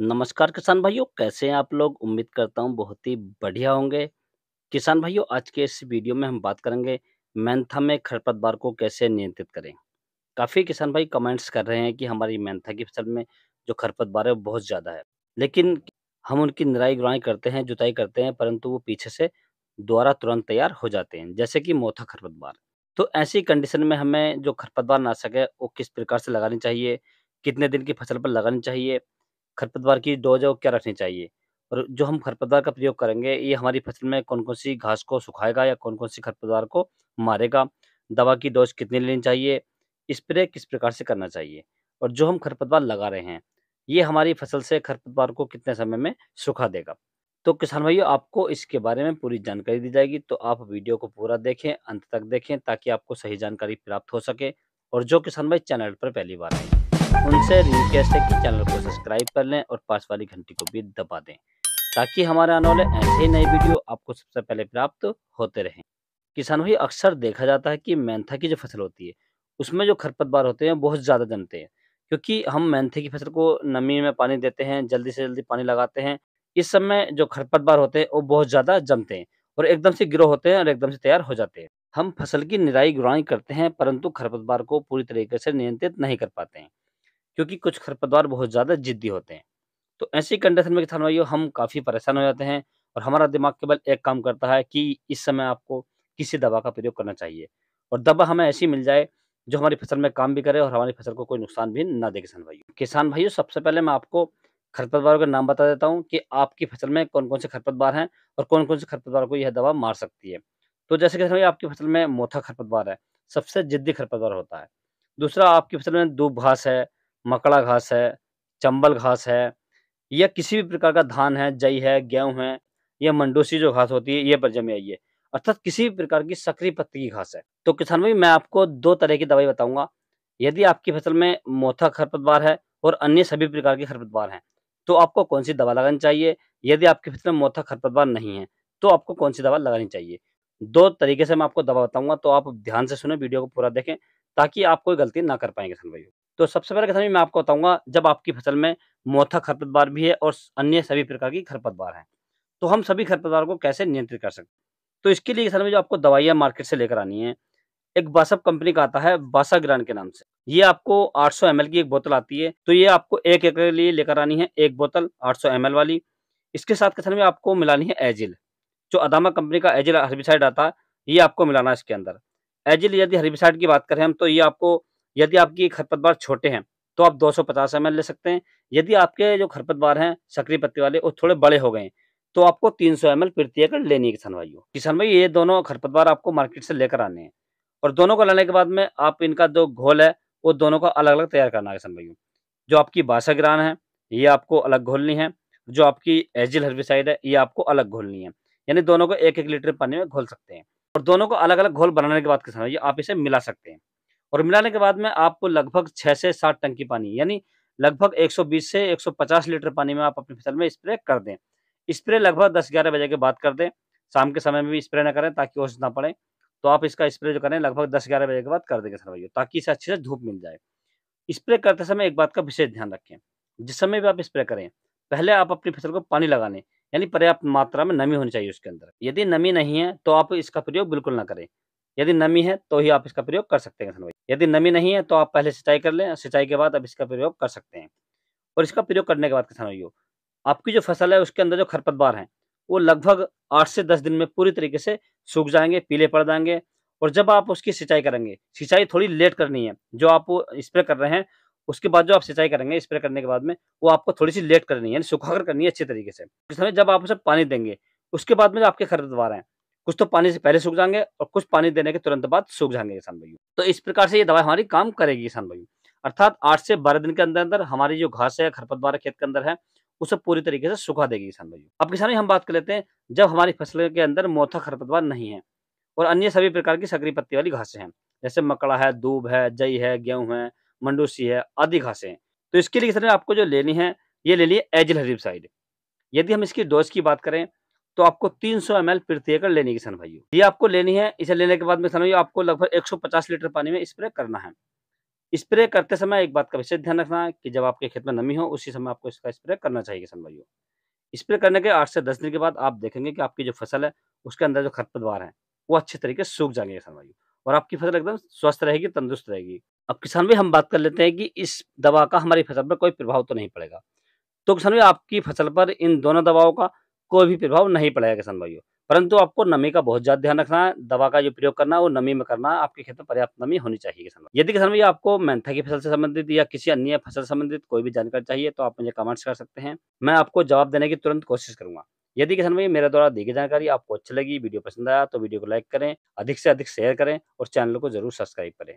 नमस्कार किसान भाइयों कैसे हैं आप लोग उम्मीद करता हूं बहुत ही बढ़िया होंगे किसान भाइयों आज के इस वीडियो में हम बात करेंगे मैंथा में खरपतवार को कैसे नियंत्रित करें काफ़ी किसान भाई कमेंट्स कर रहे हैं कि हमारी मैंथा की फसल में जो खरपतवार है बहुत ज़्यादा है लेकिन हम उनकी निराई गुराई करते हैं जुताई करते हैं परंतु वो पीछे से द्वारा तुरंत तैयार हो जाते हैं जैसे कि मोथा खरपतवार तो ऐसी कंडीशन में हमें जो खरपतवार नाशक है वो किस प्रकार से लगानी चाहिए कितने दिन की फसल पर लगानी चाहिए खरपतवार की डोज है वो क्या रखनी चाहिए और जो हम खरपतवार का प्रयोग करेंगे ये हमारी फसल में कौन कौन सी घास को सुखाएगा या कौन कौन सी खरपतवार को मारेगा दवा की डोज कितनी लेनी चाहिए स्प्रे किस प्रकार से करना चाहिए और जो हम खरपतवार लगा रहे हैं ये हमारी फसल से खरपतवार को कितने समय में सुखा देगा तो किसान भाइयों आपको इसके बारे में पूरी जानकारी दी जाएगी तो आप वीडियो को पूरा देखें अंत तक देखें ताकि आपको सही जानकारी प्राप्त हो सके और जो किसान भाई चैनल पर पहली बार आए उनसे रिक्वेस्ट है कि चैनल को सब्सक्राइब कर लें और पास वाली घंटी को भी दबा दें ताकि हमारे आने वाले ऐसे नए वीडियो आपको सबसे पहले प्राप्त होते रहें किसानों ही अक्सर देखा जाता है कि मैंथा की जो फसल होती है उसमें जो खरपतवार होते हैं बहुत ज़्यादा जमते हैं क्योंकि हम मैंथे की फसल को नमी में पानी देते हैं जल्दी से जल्दी पानी लगाते हैं इस समय जो खरपतवार होते हैं वो बहुत ज़्यादा जमते हैं और एकदम से गिरो होते हैं और एकदम से तैयार हो जाते हैं हम फसल की निराई गुराई करते हैं परंतु खरपतवार को पूरी तरीके से नियंत्रित नहीं कर पाते हैं क्योंकि कुछ खरपतवार बहुत ज़्यादा जिद्दी होते हैं तो ऐसी कंडीशन में किसान भाइयों हम काफ़ी परेशान हो जाते हैं और हमारा दिमाग केवल एक काम करता है कि इस समय आपको किसी दवा का प्रयोग करना चाहिए और दवा हमें ऐसी मिल जाए जो हमारी फसल में काम भी करे और हमारी फसल को कोई नुकसान भी ना दे किसान भाइयों किसान भाइयों सबसे पहले मैं आपको खरपतवारों के नाम बता देता हूँ कि आपकी फसल में कौन कौन से खरपतवार हैं और कौन कौन से खरपतवार को यह दवा मार सकती है तो जैसे कि आपकी फसल में मोथा खरपतवार है सबसे जिद्दी खरपतवार होता है दूसरा आपकी फसल में दूब घास है मकड़ा घास है चंबल घास है या किसी भी प्रकार का धान है जई है गेहूं है या मंडोसी जो घास होती है ये पर जमी आई है अर्थात किसी भी प्रकार की सक्रिय पत्ती की घास है तो किसान भाई मैं आपको दो तरह की दवाई बताऊंगा यदि आपकी फसल में मोथा खरपतवार है और अन्य सभी प्रकार के खरपतवार हैं तो आपको कौन सी दवा लगानी चाहिए यदि आपकी फसल में मोथा खरपतवार नहीं है तो आपको कौन सी दवा लगानी चाहिए दो तरीके से मैं आपको दवा बताऊंगा तो आप ध्यान से सुने वीडियो को पूरा देखें ताकि आप कोई गलती ना कर पाएंगे किसान भाई तो सबसे पहले कथन मैं आपको बताऊंगा जब आपकी फसल में मोथा खरपतवार भी है और अन्य सभी प्रकार की खरपतवार हैं तो हम सभी खरपतवार को कैसे नियंत्रित कर सकते तो इसके लिए सर में जो आपको दवाइयाँ मार्केट से लेकर आनी है एक बासअप कंपनी का आता है बासा ग्रांड के नाम से ये आपको 800 सौ की एक बोतल आती है तो ये आपको एक एकड़ के लिए लेकर आनी है एक बोतल 800 सौ वाली इसके साथ किसान में आपको मिलानी है एजिल जो अदामा कंपनी का एजिल हरबिसाइड आता है ये आपको मिलाना है इसके अंदर एजिल यदि हरबिसाइड की बात करें हम तो ये आपको यदि आपकी खरपतवार छोटे हैं तो आप 250 एल ले सकते हैं यदि आपके जो खरपतवार हैं सक्रिय पत्ती वाले वो थोड़े बड़े हो गए हैं तो आपको 300 सौ एम एल प्रति एकड़ लेनी है किसान भाइयों किसान भाई ये दोनों खरपतवार आपको मार्केट से लेकर आने हैं और दोनों को लाने के बाद में आप इनका जो घोल है वो दोनों का अलग अलग तैयार करना है किसान भाइयों जो आपकी बासा गिरान है ये आपको अलग घोलनी है जो आपकी एजिल हर्बिसाइड है ये आपको अलग घोलनी है यानी दोनों को एक एक लीटर पानी में घोल सकते हैं और दोनों को अलग अलग घोल बनाने के बाद किसान भाई आप इसे मिला सकते हैं और मिलाने के बाद में आपको लगभग छः से सात टंकी पानी यानी लगभग 120 से 150 लीटर पानी में आप अपनी फसल में स्प्रे कर दें स्प्रे लगभग दस ग्यारह बजे के बाद कर दें शाम के समय में भी स्प्रे ना करें ताकि ओस ना पड़े तो आप इसका स्प्रे जो करें लगभग दस ग्यारह बजे के बाद कर देंगे सर भाइयों ताकि इसे अच्छे से धूप मिल जाए स्प्रे करते समय एक बात का विशेष ध्यान रखें जिस समय भी आप स्प्रे करें पहले आप अपनी फसल को पानी लगाने यानी पर्याप्त मात्रा में नमी होनी चाहिए उसके अंदर यदि नमी नहीं है तो आप इसका प्रयोग बिल्कुल ना करें यदि नमी है तो ही आप इसका प्रयोग कर सकते हैं सर यदि नमी नहीं है तो आप पहले सिंचाई कर लें सिंचाई के बाद आप इसका प्रयोग कर सकते हैं और इसका प्रयोग करने के बाद किसान भाइयों आपकी जो फसल है उसके अंदर जो खरपतवार हैं वो लगभग आठ से दस दिन में पूरी तरीके से सूख जाएंगे पीले पड़ जाएंगे और जब आप उसकी सिंचाई करेंगे सिंचाई थोड़ी लेट करनी है जो आप स्प्रे कर रहे हैं उसके बाद जो आप सिंचाई करेंगे स्प्रे करने के बाद में वो आपको थोड़ी सी लेट करनी है सुखा कर करनी है अच्छे तरीके से किसान जब आप उसे पानी देंगे उसके बाद में जो आपके खरपतवार हैं कुछ तो पानी से पहले सूख जाएंगे और कुछ पानी देने के तुरंत बाद सूख जाएंगे किसान भाइयों तो इस प्रकार से ये दवाई हमारी काम करेगी किसान भाइयों अर्थात आठ से बारह दिन के अंदर अंदर हमारी जो घास है खरपतवार खेत के अंदर है उसे पूरी तरीके से सुखा देगी किसान भाइयों अब किसान हम बात कर लेते हैं जब हमारी फसल के अंदर मोथा खरपतवार नहीं है और अन्य सभी प्रकार की सकरी पत्ती वाली घासें हैं जैसे मकड़ा है दूब है जई है गेहूं है मंडूसी है आदि घासें तो इसके लिए किसान आपको जो लेनी है ये ले लिए एजिल हर्बिसाइड यदि हम इसकी डोज की बात करें तो आपको 300 सौ एम एल प्रति एकड़ लेने की किसान भाइयों ये आपको लेनी है इसे लेने के बाद में किसान भाइयों आपको लगभग 150 लीटर पानी में स्प्रे करना है स्प्रे करते समय एक बात का विशेष ध्यान रखना है कि जब आपके खेत में नमी हो उसी समय आपको इसका स्प्रे करना चाहिए किसान भाइयों स्प्रे करने के आठ से दस दिन के बाद आप देखेंगे कि आपकी जो फसल है उसके अंदर जो खरपतवार है वो अच्छे तरीके से सूख जाएंगे किसान भाइयों और आपकी फसल एकदम स्वस्थ रहेगी तंदुरुस्त रहेगी अब किसान भाई हम बात कर लेते हैं कि इस दवा का हमारी फसल पर कोई प्रभाव तो नहीं पड़ेगा तो किसान भाई आपकी फसल पर इन दोनों दवाओं का कोई भी प्रभाव नहीं पड़ेगा किसान भाइयों परंतु आपको नमी का बहुत ज्यादा ध्यान रखना है दवा का जो प्रयोग करना है वो नमी में करना आपके खेत में पर्याप्त नमी होनी चाहिए किसान भाई यदि किसान भाई आपको मेंथा की फसल से संबंधित या किसी अन्य फसल से संबंधित कोई भी जानकारी चाहिए तो आप मुझे कमेंट्स कर सकते हैं मैं आपको जवाब देने की तुरंत कोशिश करूंगा यदि किसान भाई मेरे द्वारा दी गई जानकारी आपको अच्छी लगी वीडियो पसंद आया तो वीडियो को लाइक करें अधिक से अधिक शेयर करें और चैनल को जरूर सब्सक्राइब करें